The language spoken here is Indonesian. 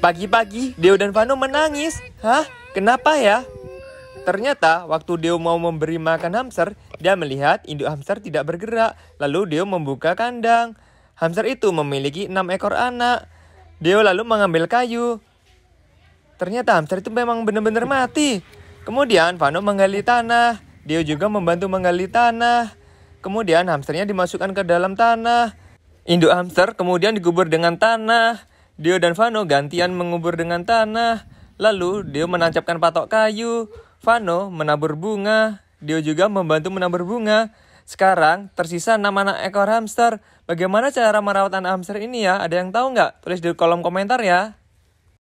Pagi-pagi, Deo dan Vano menangis. Hah? Kenapa ya? Ternyata waktu Deo mau memberi makan hamster, dia melihat induk hamster tidak bergerak. Lalu Deo membuka kandang. Hamster itu memiliki enam ekor anak. Deo lalu mengambil kayu. Ternyata hamster itu memang benar-benar mati. Kemudian Vano menggali tanah. Deo juga membantu menggali tanah. Kemudian hamsternya dimasukkan ke dalam tanah. Induk hamster kemudian digubur dengan tanah. Dio dan Vano gantian mengubur dengan tanah. Lalu Dio menancapkan patok kayu, Vano menabur bunga, Dio juga membantu menabur bunga. Sekarang tersisa nama anak ekor hamster. Bagaimana cara merawat anak hamster ini ya? Ada yang tahu nggak? Tulis di kolom komentar ya.